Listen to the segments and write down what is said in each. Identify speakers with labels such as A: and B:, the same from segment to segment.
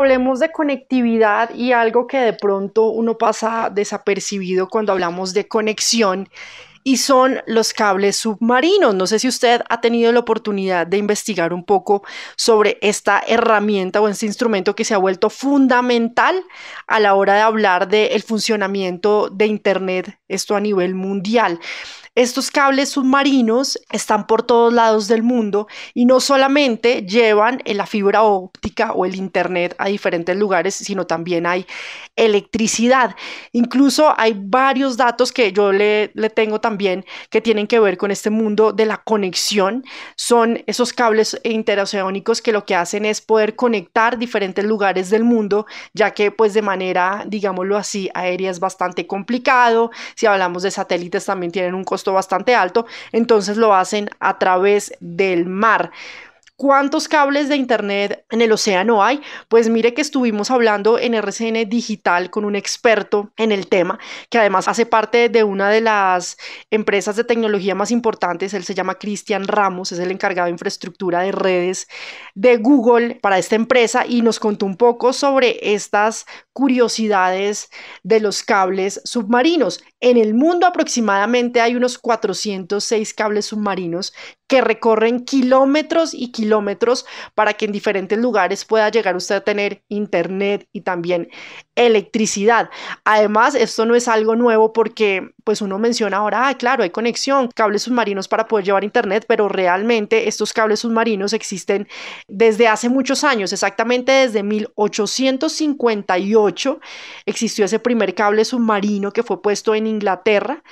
A: Hablemos de conectividad y algo que de pronto uno pasa desapercibido cuando hablamos de conexión y son los cables submarinos. No sé si usted ha tenido la oportunidad de investigar un poco sobre esta herramienta o este instrumento que se ha vuelto fundamental a la hora de hablar del funcionamiento de Internet, esto a nivel mundial. Estos cables submarinos están por todos lados del mundo y no solamente llevan la fibra óptica o el Internet a diferentes lugares, sino también hay electricidad. Incluso hay varios datos que yo le, tengo también que tienen que ver con este mundo de la conexión. Son esos cables interoceánicos que lo que hacen es poder conectar diferentes lugares del mundo, ya que pues de manera, digámoslo así, aérea es bastante complicado. Si hablamos de satélites también tienen un costo bastante alto, entonces lo hacen a través del mar. ¿Cuántos cables de internet en el océano hay, pues mire que estuvimos hablando en RCN Digital con un experto en el tema, que además hace parte de una de las empresas de tecnología más importantes, él se llama Cristian Ramos, es el encargado de infraestructura de redes de Google para esta empresa y nos contó un poco sobre estas curiosidades de los cables submarinos. En el mundo aproximadamente hay unos 406 cables submarinos que recorren kilómetros y kilómetros para que en diferentes lugares pueda llegar usted a tener internet y también electricidad. Además, esto no es algo nuevo porque pues uno menciona ahora, ah, claro, hay conexión, cables submarinos para poder llevar internet, pero realmente estos cables submarinos existen desde hace muchos años, exactamente desde 1858 existió ese primer cable submarino que fue puesto en Inglaterra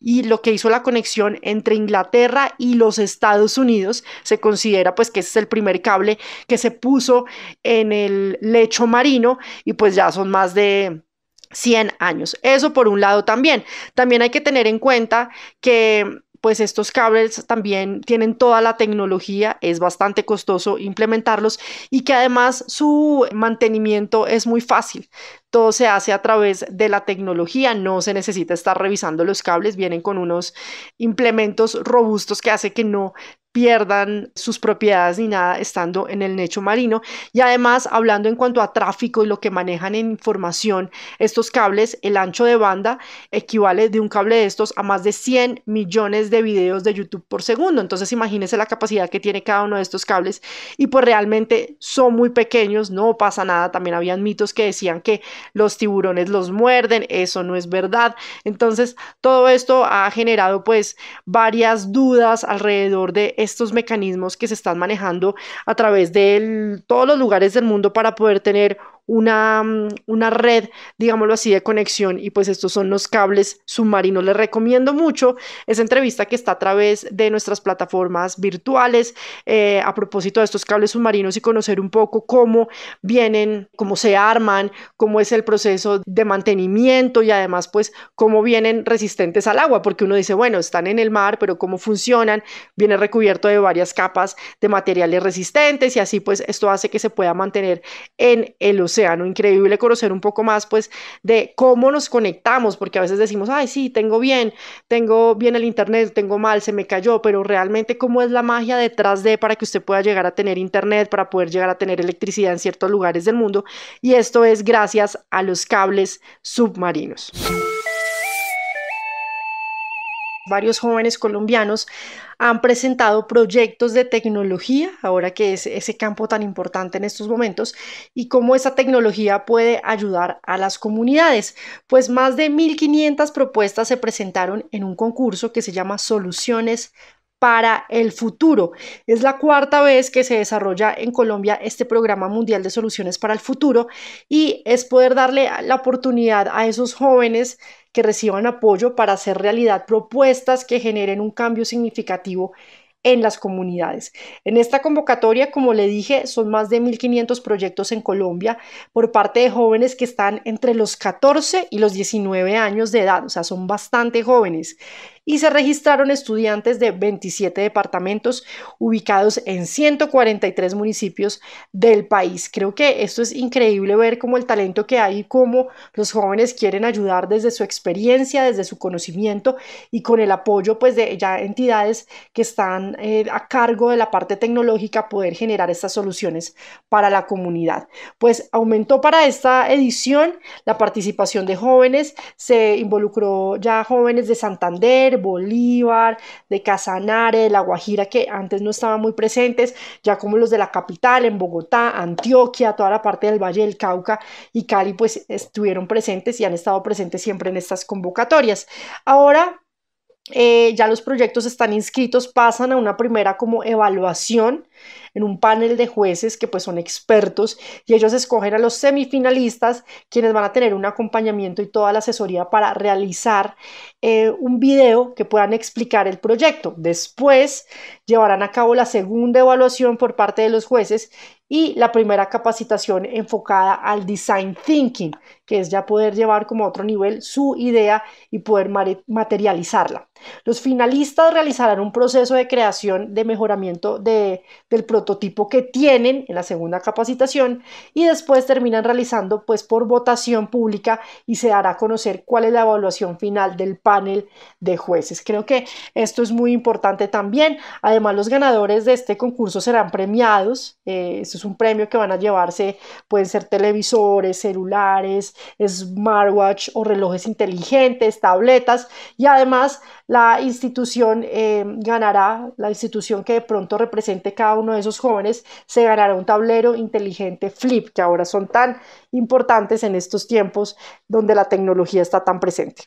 A: y lo que hizo la conexión entre Inglaterra y los Estados Unidos. Se considera pues que ese es el primer cable que se puso en el lecho marino y pues ya son más de 100 años. Eso por un lado también. También hay que tener en cuenta que pues estos cables también tienen toda la tecnología, es bastante costoso implementarlos y que además su mantenimiento es muy fácil. Todo se hace a través de la tecnología, no se necesita estar revisando los cables, vienen con unos implementos robustos que hace que no pierdan sus propiedades ni nada estando en el necho marino. Y además, hablando en cuanto a tráfico y lo que manejan en información, estos cables, el ancho de banda equivale de un cable de estos a más de 100 millones de videos de YouTube por segundo. Entonces, imagínense la capacidad que tiene cada uno de estos cables. Y pues realmente son muy pequeños, no pasa nada. También habían mitos que decían que los tiburones los muerden, eso no es verdad. Entonces, todo esto ha generado pues varias dudas alrededor de estos mecanismos que se están manejando a través de todos los lugares del mundo para poder tener una, mm, una red, digámoslo así, de conexión y pues estos son los cables submarinos. Les recomiendo mucho esa entrevista que está a través de nuestras plataformas virtuales eh, a propósito de estos cables submarinos y conocer un poco cómo vienen, cómo se arman, cómo es el proceso de mantenimiento y además pues cómo vienen resistentes al agua, porque uno dice, bueno, están en el mar, pero cómo funcionan, viene recubierto de varias capas de materiales resistentes y así pues esto hace que se pueda mantener en el océano no increíble conocer un poco más pues de cómo nos conectamos, porque a veces decimos, ay, sí, tengo bien, tengo bien el internet, tengo mal, se me cayó, pero realmente cómo es la magia detrás de para que usted pueda llegar a tener internet, para poder llegar a tener electricidad en ciertos lugares del mundo, y esto es gracias a los cables submarinos varios jóvenes colombianos han presentado proyectos de tecnología, ahora que es ese campo tan importante en estos momentos, y cómo esa tecnología puede ayudar a las comunidades. Pues más de 1.500 propuestas se presentaron en un concurso que se llama Soluciones para el futuro. Es la cuarta vez que se desarrolla en Colombia este programa mundial de soluciones para el futuro y es poder darle la oportunidad a esos jóvenes que reciban apoyo para hacer realidad propuestas que generen un cambio significativo en las comunidades. En esta convocatoria, como le dije, son más de 1.500 proyectos en Colombia por parte de jóvenes que están entre los 14 y los 19 años de edad, o sea, son bastante jóvenes y se registraron estudiantes de 27 departamentos ubicados en 143 municipios del país. Creo que esto es increíble ver cómo el talento que hay y cómo los jóvenes quieren ayudar desde su experiencia, desde su conocimiento y con el apoyo pues de ya entidades que están eh, a cargo de la parte tecnológica poder generar estas soluciones para la comunidad. Pues aumentó para esta edición la participación de jóvenes, se involucró ya jóvenes de Santander, Bolívar, de Casanare, de La Guajira, que antes no estaban muy presentes, ya como los de la capital, en Bogotá, Antioquia, toda la parte del Valle del Cauca y Cali, pues estuvieron presentes y han estado presentes siempre en estas convocatorias. Ahora eh, ya los proyectos están inscritos, pasan a una primera como evaluación en un panel de jueces que pues son expertos y ellos escogen a los semifinalistas quienes van a tener un acompañamiento y toda la asesoría para realizar eh, un video que puedan explicar el proyecto. Después llevarán a cabo la segunda evaluación por parte de los jueces y la primera capacitación enfocada al design thinking, que es ya poder llevar como a otro nivel su idea y poder materializarla. Los finalistas realizarán un proceso de creación de mejoramiento de, del prototipo que tienen en la segunda capacitación y después terminan realizando pues por votación pública y se dará a conocer cuál es la evaluación final del panel de jueces. Creo que esto es muy importante también. Además los ganadores de este concurso serán premiados. Eh, esto es un premio que van a llevarse, pueden ser televisores, celulares, smartwatch o relojes inteligentes, tabletas y además la institución em, ganará, la institución que de pronto represente cada uno de esos jóvenes, se ganará un tablero inteligente flip, que ahora son tan importantes en estos tiempos donde la tecnología está tan presente.